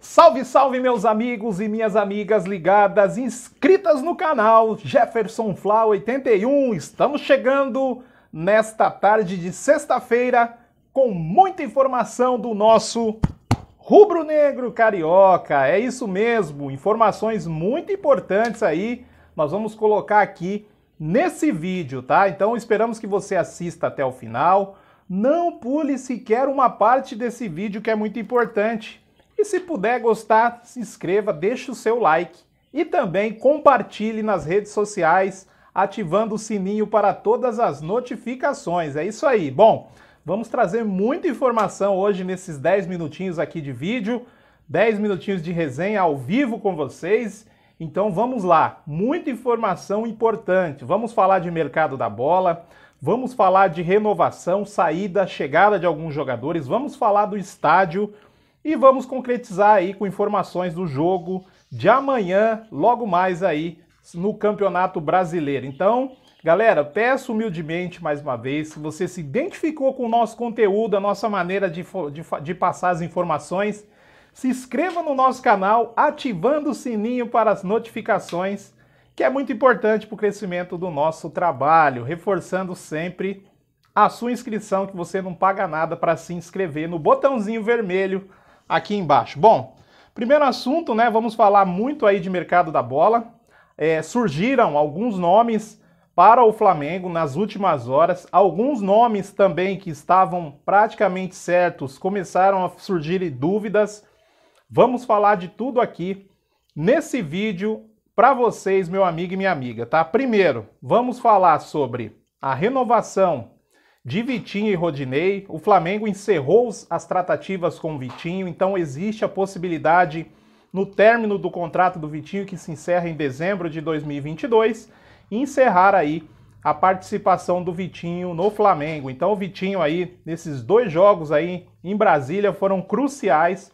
Salve, salve, meus amigos e minhas amigas ligadas, inscritas no canal Jefferson Fla 81. Estamos chegando nesta tarde de sexta-feira com muita informação do nosso rubro-negro carioca. É isso mesmo, informações muito importantes aí. Nós vamos colocar aqui nesse vídeo, tá? Então esperamos que você assista até o final. Não pule sequer uma parte desse vídeo que é muito importante e se puder gostar, se inscreva, deixe o seu like e também compartilhe nas redes sociais, ativando o sininho para todas as notificações. É isso aí. Bom, vamos trazer muita informação hoje nesses 10 minutinhos aqui de vídeo, 10 minutinhos de resenha ao vivo com vocês. Então vamos lá, muita informação importante. Vamos falar de mercado da bola, vamos falar de renovação, saída, chegada de alguns jogadores, vamos falar do estádio, e vamos concretizar aí com informações do jogo de amanhã, logo mais aí no Campeonato Brasileiro. Então, galera, peço humildemente mais uma vez, se você se identificou com o nosso conteúdo, a nossa maneira de, de, de passar as informações, se inscreva no nosso canal ativando o sininho para as notificações, que é muito importante para o crescimento do nosso trabalho, reforçando sempre a sua inscrição, que você não paga nada para se inscrever no botãozinho vermelho aqui embaixo. Bom, primeiro assunto, né? Vamos falar muito aí de mercado da bola. É, surgiram alguns nomes para o Flamengo nas últimas horas. Alguns nomes também que estavam praticamente certos começaram a surgir dúvidas. Vamos falar de tudo aqui nesse vídeo para vocês, meu amigo e minha amiga, tá? Primeiro, vamos falar sobre a renovação de Vitinho e Rodinei. O Flamengo encerrou as tratativas com o Vitinho, então existe a possibilidade, no término do contrato do Vitinho, que se encerra em dezembro de 2022, encerrar aí a participação do Vitinho no Flamengo. Então o Vitinho aí, nesses dois jogos aí em Brasília, foram cruciais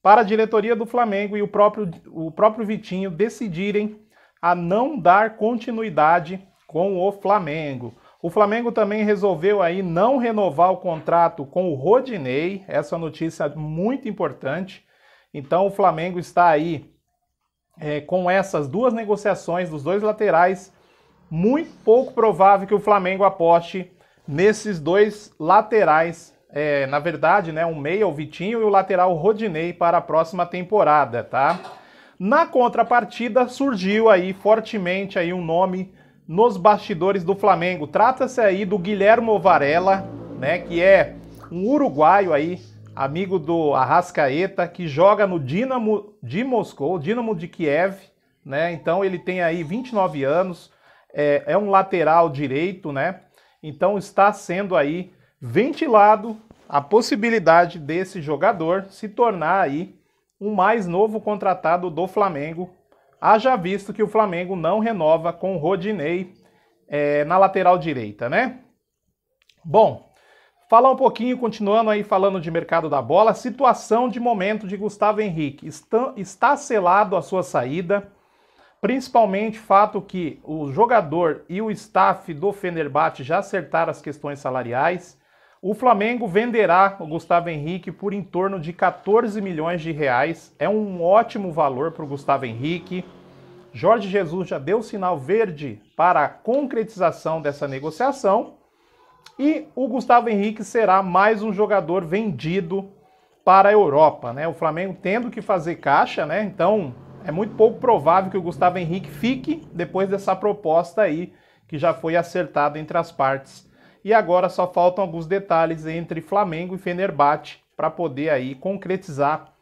para a diretoria do Flamengo e o próprio, o próprio Vitinho decidirem a não dar continuidade com o Flamengo. O Flamengo também resolveu aí não renovar o contrato com o Rodinei, essa notícia muito importante. Então o Flamengo está aí é, com essas duas negociações dos dois laterais, muito pouco provável que o Flamengo aposte nesses dois laterais, é, na verdade, né, um meio o Vitinho, e o lateral o Rodinei para a próxima temporada, tá? Na contrapartida surgiu aí fortemente aí um nome nos bastidores do Flamengo. Trata-se aí do Guilhermo Varela, né, que é um uruguaio aí, amigo do Arrascaeta, que joga no Dinamo de Moscou, Dinamo de Kiev, né? Então ele tem aí 29 anos, é, é um lateral direito, né? Então está sendo aí ventilado a possibilidade desse jogador se tornar aí o mais novo contratado do Flamengo Haja visto que o Flamengo não renova com o Rodinei é, na lateral direita, né? Bom, falar um pouquinho, continuando aí falando de mercado da bola, situação de momento de Gustavo Henrique. Está, está selado a sua saída, principalmente fato que o jogador e o staff do Fenerbahçe já acertaram as questões salariais. O Flamengo venderá o Gustavo Henrique por em torno de 14 milhões de reais. É um ótimo valor para o Gustavo Henrique. Jorge Jesus já deu sinal verde para a concretização dessa negociação. E o Gustavo Henrique será mais um jogador vendido para a Europa, né? O Flamengo tendo que fazer caixa, né? Então, é muito pouco provável que o Gustavo Henrique fique depois dessa proposta aí que já foi acertada entre as partes e agora só faltam alguns detalhes entre Flamengo e Fenerbahçe para poder aí concretizar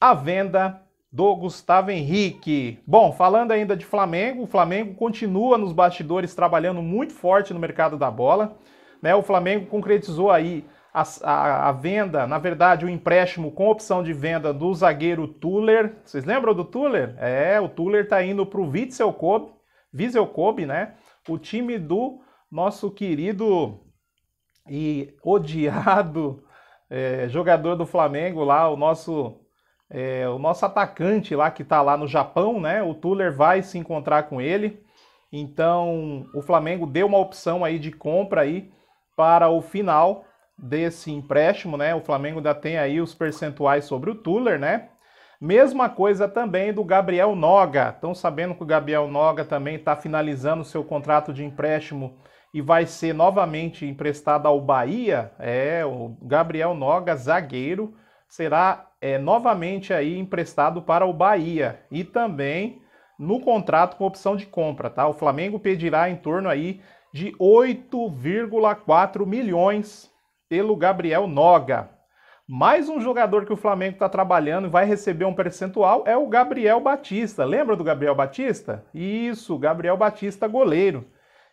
a venda do Gustavo Henrique. Bom, falando ainda de Flamengo, o Flamengo continua nos bastidores trabalhando muito forte no mercado da bola. Né? O Flamengo concretizou aí a, a, a, venda, na verdade, o empréstimo com opção de venda do zagueiro Tuller. Vocês lembram do Tuller? É, o Tuller está indo para o Witzel Kobe, Kobe, né? O time do nosso querido e odiado é, jogador do Flamengo lá, o nosso é, o nosso atacante lá que está lá no Japão, né? O Tuller vai se encontrar com ele. Então o Flamengo deu uma opção aí de compra aí para o final desse empréstimo, né? O Flamengo ainda tem aí os percentuais sobre o Tuller, né? Mesma coisa também do Gabriel Noga. Estão sabendo que o Gabriel Noga também está finalizando seu contrato de empréstimo e vai ser novamente emprestado ao Bahia, é o Gabriel Noga, zagueiro, será é, novamente aí emprestado para o Bahia e também no contrato com opção de compra, tá? O Flamengo pedirá em torno aí de 8,4 milhões pelo Gabriel Noga. Mais um jogador que o Flamengo está trabalhando e vai receber um percentual é o Gabriel Batista. Lembra do Gabriel Batista? Isso, Gabriel Batista, goleiro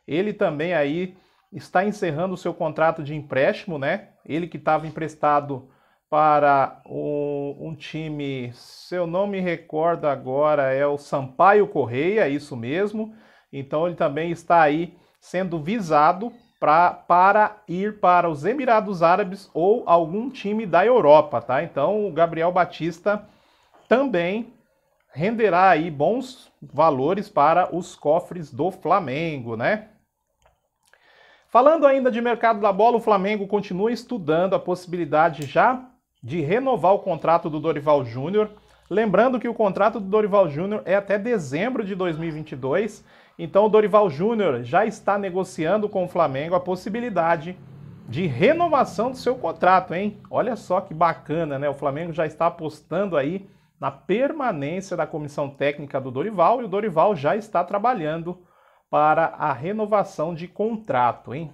ele também aí está encerrando o seu contrato de empréstimo, né? Ele que estava emprestado para um, um, time, se eu não me recordo agora, é o Sampaio Correia, é isso mesmo. Então ele também está aí sendo visado pra, para ir para os Emirados Árabes ou algum time da Europa, tá? Então o Gabriel Batista também renderá aí bons valores para os cofres do Flamengo, né? Falando ainda de mercado da bola, o Flamengo continua estudando a possibilidade já de renovar o contrato do Dorival Júnior. Lembrando que o contrato do Dorival Júnior é até dezembro de 2022, então o Dorival Júnior já está negociando com o Flamengo a possibilidade de renovação do seu contrato, hein? Olha só que bacana, né? O Flamengo já está apostando aí na permanência da comissão técnica do Dorival e o Dorival já está trabalhando para a renovação de contrato, hein?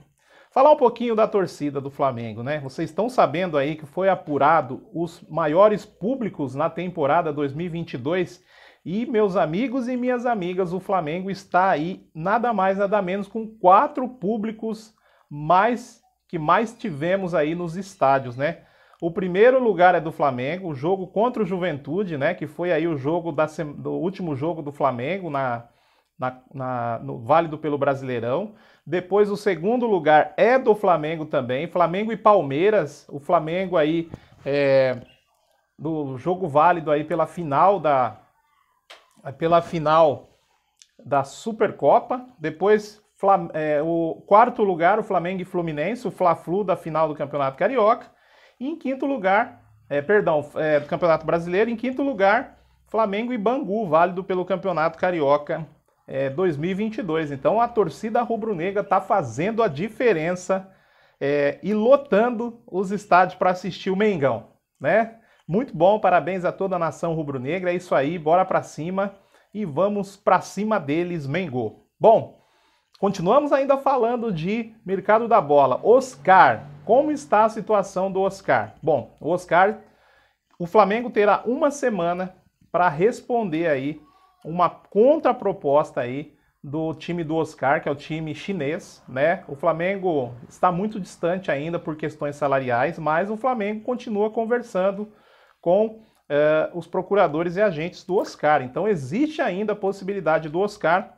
Falar um pouquinho da torcida do Flamengo, né? Vocês estão sabendo aí que foi apurado os maiores públicos na temporada 2022 e meus amigos e minhas amigas, o Flamengo está aí nada mais nada menos com quatro públicos mais que mais tivemos aí nos estádios, né? O primeiro lugar é do Flamengo, o jogo contra o Juventude, né? Que foi aí o jogo da, do último jogo do Flamengo na na, na, no válido pelo Brasileirão. Depois o segundo lugar é do Flamengo também, Flamengo e Palmeiras. O Flamengo aí é, do jogo válido aí pela final da pela final da Supercopa. Depois Flam, é, o quarto lugar o Flamengo e Fluminense, o Fla-Flu da final do Campeonato Carioca. E em quinto lugar, é, perdão, do é, Campeonato Brasileiro. Em quinto lugar Flamengo e Bangu, válido pelo Campeonato Carioca é, 2022. Então a torcida rubro-negra está fazendo a diferença é, e lotando os estádios para assistir o Mengão, né? Muito bom, parabéns a toda a nação rubro-negra. É isso aí, bora para cima e vamos para cima deles, mengo. Bom, continuamos ainda falando de mercado da bola. Oscar, como está a situação do Oscar? Bom, o Oscar, o Flamengo terá uma semana para responder aí uma contraproposta aí do time do Oscar, que é o time chinês, né? O Flamengo está muito distante ainda por questões salariais, mas o Flamengo continua conversando com uh, os procuradores e agentes do Oscar. Então existe ainda a possibilidade do Oscar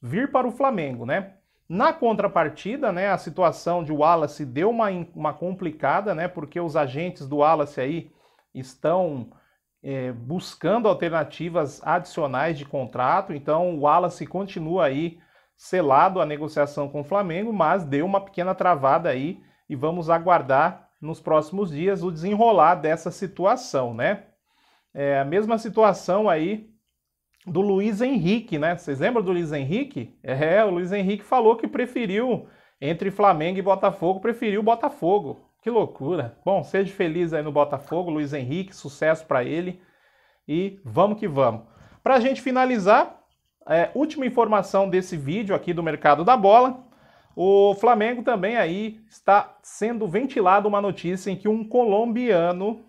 vir para o Flamengo, né? Na contrapartida, né, a situação de Wallace deu uma, uma complicada, né? Porque os agentes do Wallace aí estão é, buscando alternativas adicionais de contrato. Então, o Wallace continua aí selado a negociação com o Flamengo, mas deu uma pequena travada aí e vamos aguardar nos próximos dias o desenrolar dessa situação, né? É a mesma situação aí do Luiz Henrique, né? Vocês lembram do Luiz Henrique? É, o Luiz Henrique falou que preferiu entre Flamengo e Botafogo, preferiu o Botafogo. Que loucura. Bom, seja feliz aí no Botafogo, Luiz Henrique, sucesso para ele. E vamos que vamos. Para a gente finalizar, é, última informação desse vídeo aqui do mercado da bola. O Flamengo também aí está sendo ventilado uma notícia em que um colombiano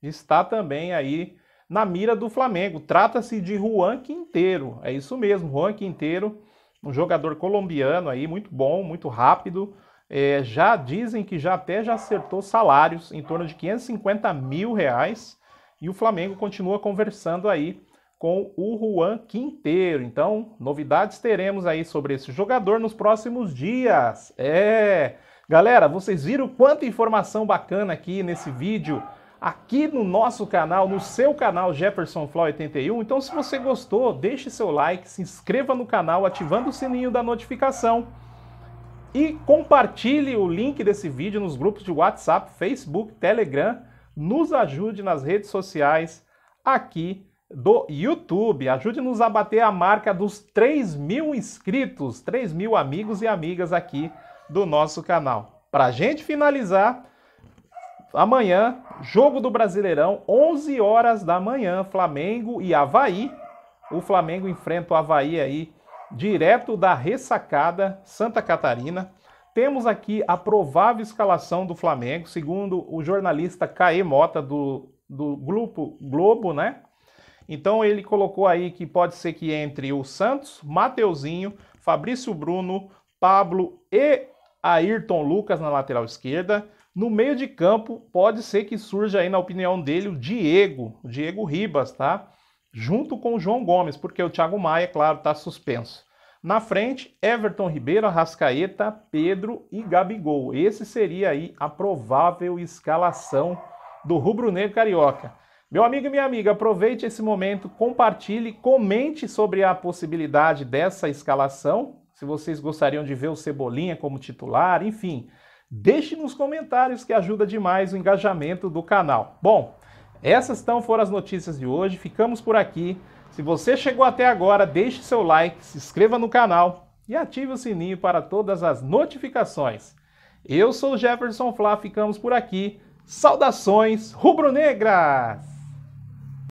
está também aí na mira do Flamengo. Trata-se de Juan Quinteiro. É isso mesmo, Juan Quinteiro, um jogador colombiano aí muito bom, muito rápido é, já dizem que já até já acertou salários em torno de 550 mil reais e o Flamengo continua conversando aí com o Juan Quinteiro. Então, novidades teremos aí sobre esse jogador nos próximos dias. É, galera, vocês viram quanta informação bacana aqui nesse vídeo, aqui no nosso canal, no seu canal Jefferson Flaw 81. Então, se você gostou, deixe seu like, se inscreva no canal ativando o sininho da notificação. E compartilhe o link desse vídeo nos grupos de WhatsApp, Facebook, Telegram. Nos ajude nas redes sociais aqui do YouTube. Ajude-nos a bater a marca dos 3 mil inscritos, 3 mil amigos e amigas aqui do nosso canal. Para gente finalizar, amanhã, jogo do Brasileirão, 11 horas da manhã, Flamengo e Havaí. O Flamengo enfrenta o Havaí aí direto da ressacada Santa Catarina. Temos aqui a provável escalação do Flamengo, segundo o jornalista Caê Mota, do, do Grupo Globo, né? Então ele colocou aí que pode ser que entre o Santos, Mateuzinho, Fabrício Bruno, Pablo e Ayrton Lucas na lateral esquerda. No meio de campo, pode ser que surja aí, na opinião dele, o Diego, o Diego Ribas, tá? junto com o João Gomes, porque o Thiago Maia, claro, está suspenso. Na frente, Everton Ribeiro, Rascaeta, Pedro e Gabigol. Esse seria aí a provável escalação do rubro-negro carioca. Meu amigo e minha amiga, aproveite esse momento, compartilhe, comente sobre a possibilidade dessa escalação, se vocês gostariam de ver o Cebolinha como titular, enfim. Deixe nos comentários que ajuda demais o engajamento do canal. Bom, essas então foram as notícias de hoje, ficamos por aqui. Se você chegou até agora, deixe seu like, se inscreva no canal e ative o sininho para todas as notificações. Eu sou Jefferson Flá, ficamos por aqui. Saudações rubro-negras!